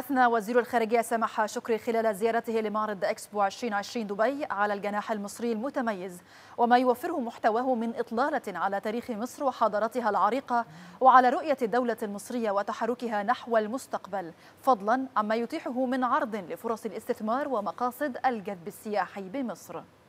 أثنى وزير الخارجية سمح شكري خلال زيارته لمعرض إكسبو 2020 دبي على الجناح المصري المتميز وما يوفره محتواه من إطلالة على تاريخ مصر وحضارتها العريقة وعلى رؤية الدولة المصرية وتحركها نحو المستقبل فضلا عما يتيحه من عرض لفرص الاستثمار ومقاصد الجذب السياحي بمصر